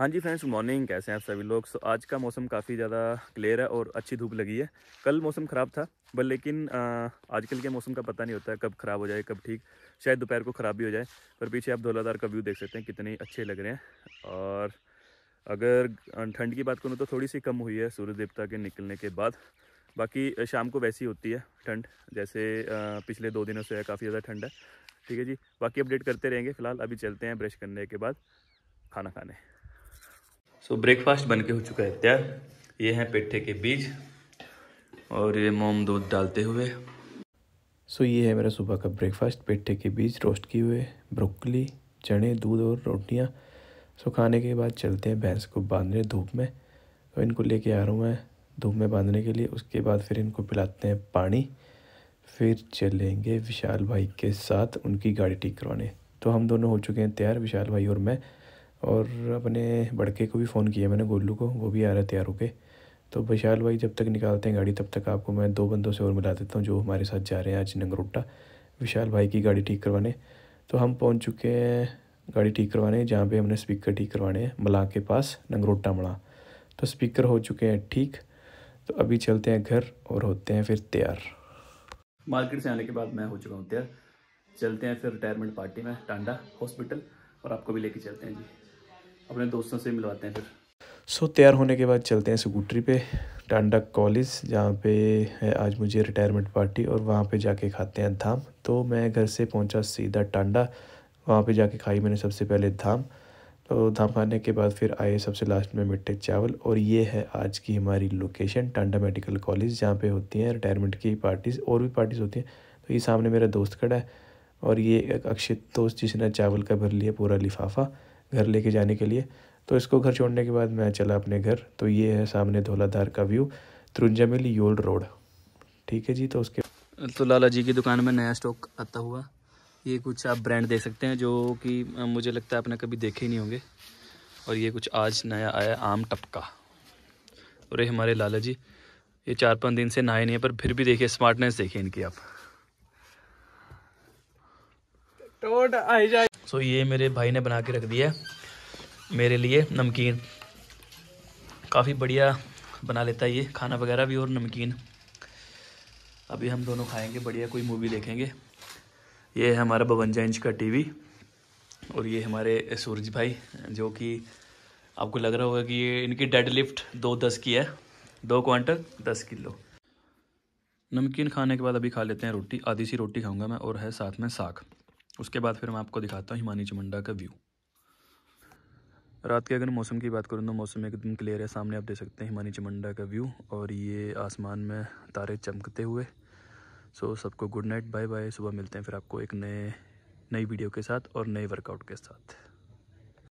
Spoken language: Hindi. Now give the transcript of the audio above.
हाँ जी फ्रेंड्स मॉर्निंग कैसे हैं आप सभी लोग सो आज का मौसम काफ़ी ज़्यादा क्लियर है और अच्छी धूप लगी है कल मौसम ख़राब था बट लेकिन आजकल के मौसम का पता नहीं होता है कब ख़राब हो जाए कब ठीक शायद दोपहर को ख़राब भी हो जाए पर पीछे आप धोलाधार का व्यू देख सकते हैं कितने अच्छे लग रहे हैं और अगर ठंड की बात करूँ तो थोड़ी सी कम हुई है सूर्य देवता के निकलने के बाद बाकी शाम को वैसी होती है ठंड जैसे पिछले दो दिनों से काफ़ी ज़्यादा ठंड है ठीक है जी बाकी अपडेट करते रहेंगे फिलहाल अभी चलते हैं ब्रश करने के बाद खाना खाने सो ब्रेकफास्ट बन के हो चुका है तैयार ये हैं पेठे के बीज और ये मोम दूध डालते हुए सो ये है मेरा सुबह का ब्रेकफास्ट पेठे के बीज रोस्ट किए हुए ब्रोकली चने दूध और रोटियाँ सो खाने के बाद चलते हैं भैंस को बांधने धूप में तो इनको लेके आ रहा हूँ मैं धूप में बांधने के लिए उसके बाद फिर इनको पिलाते हैं पानी फिर चलेंगे विशाल भाई के साथ उनकी गाड़ी ठीक करवाने तो हम दोनों हो चुके हैं तैयार विशाल भाई और मैं और अपने बड़के को भी फ़ोन किया मैंने गोलू को वो भी आ रहा है तैयार होके तो विशाल भाई जब तक निकालते हैं गाड़ी तब तक आपको मैं दो बंदों से और मिला देता हूँ जो हमारे साथ जा रहे हैं आज नंगरोटा विशाल भाई की गाड़ी ठीक करवाने तो हम पहुँच चुके हैं गाड़ी ठीक करवाने जहाँ पर हमने स्पीकर ठीक करवाने हैं मला के पास नंगरोटा मड़ा तो स्पीकर हो चुके हैं ठीक तो अभी चलते हैं घर और होते हैं फिर तैयार मार्केट से आने के बाद मैं हो चुका हूँ तैयार चलते हैं फिर रिटायरमेंट पार्टी में टांडा हॉस्पिटल और आपको भी लेके चलते हैं जी अपने दोस्तों से मिलवाते हैं फिर सो so, तैयार होने के बाद चलते हैं स्कूटरी पे टांडा कॉलेज जहाँ पे है आज मुझे रिटायरमेंट पार्टी और वहाँ पे जाके खाते हैं धाम तो मैं घर से पहुँचा सीधा टांडा वहाँ पे जाके खाई मैंने सबसे पहले धाम तो धाम खाने के बाद फिर आए सबसे लास्ट में मिट्टे चावल और ये है आज की हमारी लोकेशन टांडा मेडिकल कॉलेज जहाँ पर होती हैं रिटायरमेंट की पार्टीज़ और भी पार्टीज़ होती हैं तो ये सामने मेरा दोस्त खड़ा है और ये एक अक्षित दोस्त जिसने चावल का भर लिया पूरा लिफाफा घर लेके जाने के लिए तो इसको घर छोड़ने के बाद मैं चला अपने घर तो ये है सामने धोलाधार का व्यू त्रुंजामिल योल रोड ठीक है जी तो उसके तो लाला जी की दुकान में नया स्टॉक आता हुआ ये कुछ आप ब्रांड देख सकते हैं जो कि मुझे लगता है आपने कभी देखे ही नहीं होंगे और ये कुछ आज नया आया आम टपका और ये हमारे लाला जी ये चार पाँच दिन से नहाए नहीं है पर फिर भी देखिए स्मार्टनेस देखिए इनकी आप टोट आई जाए सो तो ये मेरे भाई ने बना के रख दिया है मेरे लिए नमकीन काफ़ी बढ़िया बना लेता है ये खाना वगैरह भी और नमकीन अभी हम दोनों खाएंगे बढ़िया कोई मूवी देखेंगे ये है हमारा बवंजा इंच का टीवी और ये हमारे सूरज भाई जो कि आपको लग रहा होगा कि ये इनकी डेड लिफ्ट दो दस की है दो क्वांटल दस किलो नमकीन खाने के बाद अभी खा लेते हैं रोटी आधी सी रोटी खाऊंगा मैं और है साथ में साग उसके बाद फिर मैं आपको दिखाता हूँ हिमानी चमंडा का व्यू रात के अगर मौसम की बात करूँ तो मौसम एकदम क्लियर है सामने आप देख सकते हैं हिमानी चमंडा का व्यू और ये आसमान में तारे चमकते हुए सो सबको गुड नाइट बाय बाय सुबह मिलते हैं फिर आपको एक नए नई वीडियो के साथ और नए वर्कआउट के साथ